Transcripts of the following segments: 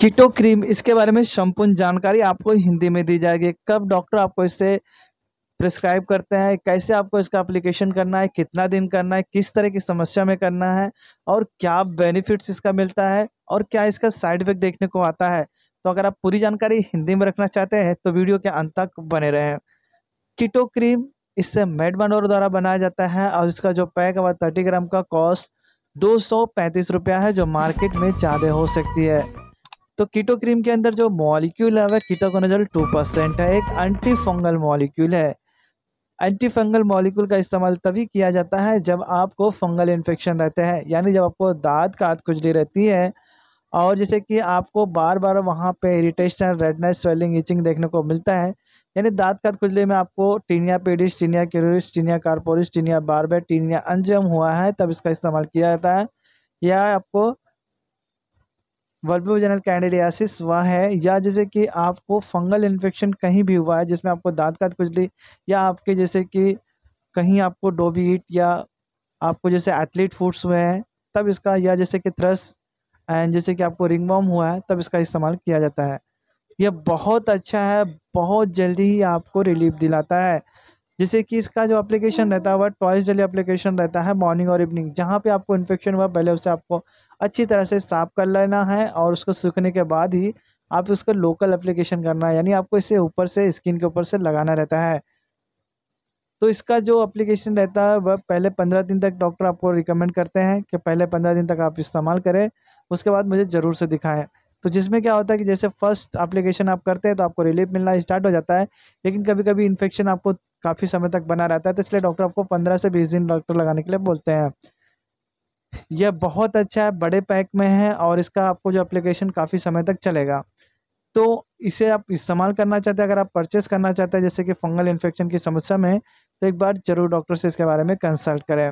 कीटो cream इसके बारे में संपूर्ण जानकारी आपको हिंदी में दी जाएगी कब डॉक्टर आपको इसे प्रिस्क्राइब करते हैं कैसे आपको इसका एप्लीकेशन करना है कितना दिन करना है किस तरह की समस्या में करना है और क्या बेनिफिट्स इसका मिलता है और क्या इसका साइड इफेक्ट देखने को आता है तो अगर आप पूरी जानकारी हिंदी में रखना चाहते हैं तो वीडियो के अंत तक बने रहें कीटो क्रीम इससे मेड बनोर द्वारा बनाया जाता है और इसका जो पैक है वह थर्टी ग्राम का कॉस्ट दो सौ पैंतीस रुपया है जो मार्केट में ज़्यादा हो सकती है तो कीटो क्रीम के अंदर जो मॉलिक्यूल है वह कीटोकोनाजल टू परसेंट है एक एंटी फंगल मॉलिक्यूल है एंटी फंगल मॉलिक्यूल का इस्तेमाल तभी किया जाता है जब आपको फंगल इन्फेक्शन रहते हैं यानी जब आपको का हाथ खुजली रहती है और जैसे कि आपको बार बार वहाँ पे इरिटेशन रेडनेस स्वेलिंग इचिंग देखने को मिलता है यानी दाँत का खुजली में आपको tinea pedis tinea cruris tinea corporis tinea barbae tinea unguium हुआ है तब इसका इस्तेमाल किया जाता है या आपको वर्बोजनल कैंडिडियासिस वह है या जैसे कि आपको फंगल इन्फेक्शन कहीं भी हुआ है जिसमें आपको दांत का खुजली या आपके जैसे कि कहीं आपको डोबीट या आपको जैसे एथलीट फूड्स हुए हैं तब इसका या जैसे कि थ्रस एंड जैसे कि आपको रिंगवॉम हुआ है तब इसका इस्तेमाल किया जाता है यह बहुत अच्छा है बहुत जल्दी ही आपको रिलीफ दिलाता है जैसे कि इसका जो एप्लीकेशन हम्म। रहता है वह ट्वाइस डेली एप्लीकेशन रहता है मॉर्निंग और इवनिंग जहाँ पे आपको इन्फेक्शन हुआ पहले उसे आपको अच्छी तरह से साफ कर लेना है और उसको सूखने के बाद ही आप उसका लोकल एप्लीकेशन करना है यानी आपको इसे ऊपर से स्किन के ऊपर से लगाना रहता है तो इसका जो अप्लीकेशन रहता है वह पहले पंद्रह दिन तक डॉक्टर आपको रिकमेंड करते हैं कि पहले पंद्रह दिन तक आप इस्तेमाल करें उसके बाद मुझे ज़रूर से दिखाएं तो जिसमें क्या होता है कि जैसे फर्स्ट एप्लीकेशन आप करते हैं तो आपको रिलीफ मिलना स्टार्ट हो जाता है लेकिन कभी कभी इन्फेक्शन आपको काफ़ी समय तक बना रहता है तो इसलिए डॉक्टर आपको पंद्रह से बीस दिन डॉक्टर लगाने के लिए बोलते हैं यह बहुत अच्छा है बड़े पैक में है और इसका आपको जो एप्लीकेशन काफ़ी समय तक चलेगा तो इसे आप इस्तेमाल करना चाहते हैं अगर आप परचेस करना चाहते हैं जैसे कि फंगल इन्फेक्शन की समस्या में तो एक बार ज़रूर डॉक्टर से इसके बारे में कंसल्ट करें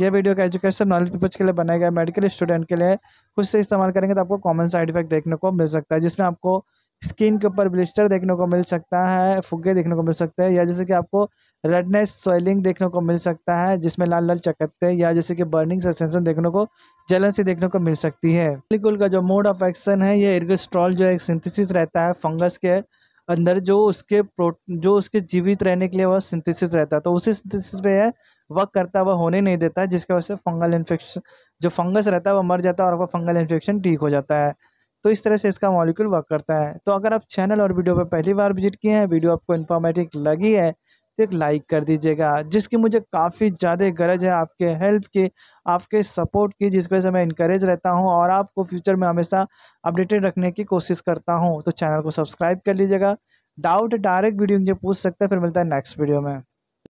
यह वीडियो का एजुकेशन नॉलेज पर्पज के लिए बनाया गया मेडिकल स्टूडेंट के लिए खुद से इस्तेमाल करेंगे तो आपको कॉमन साइड इफेक्ट देखने को मिल सकता है जिसमें आपको स्किन के ऊपर ब्लिस्टर देखने को मिल सकता है फुग्गे देखने को मिल सकते हैं या जैसे कि आपको रेडनेस स्वेलिंग देखने को मिल सकता है जिसमें लाल लाल चकत्ते या जैसे कि बर्निंग सेंसेशन देखने को जलन से देखने को मिल सकती है मॉलिक्यूल का जो मोड ऑफ एक्शन है ये इर्गस्ट्रॉल जो एक सिंथेसिस रहता है फंगस के अंदर जो उसके प्रो जो उसके जीवित रहने के लिए वह सिंथेसिस रहता है तो उसी सिंथेसिस पे है वर्क करता है वह होने नहीं देता है जिसकी वजह से फंगल इन्फेक्शन जो फंगस रहता है वह मर जाता है और वह फंगल इन्फेक्शन ठीक हो जाता है तो इस तरह से इसका मॉलिक्यूल वर्क करता है तो अगर आप चैनल और वीडियो पर पहली बार विजिट किए हैं वीडियो आपको इन्फॉर्मेटिव लगी है तो एक लाइक कर दीजिएगा जिसकी मुझे काफ़ी ज़्यादा गरज है आपके हेल्प की आपके सपोर्ट की जिस वजह से मैं इंकरेज रहता हूँ और आपको फ्यूचर में हमेशा अपडेटेड रखने की कोशिश करता हूँ तो चैनल को सब्सक्राइब कर लीजिएगा डाउट डायरेक्ट वीडियो मुझे पूछ सकते हैं फिर मिलता है नेक्स्ट वीडियो में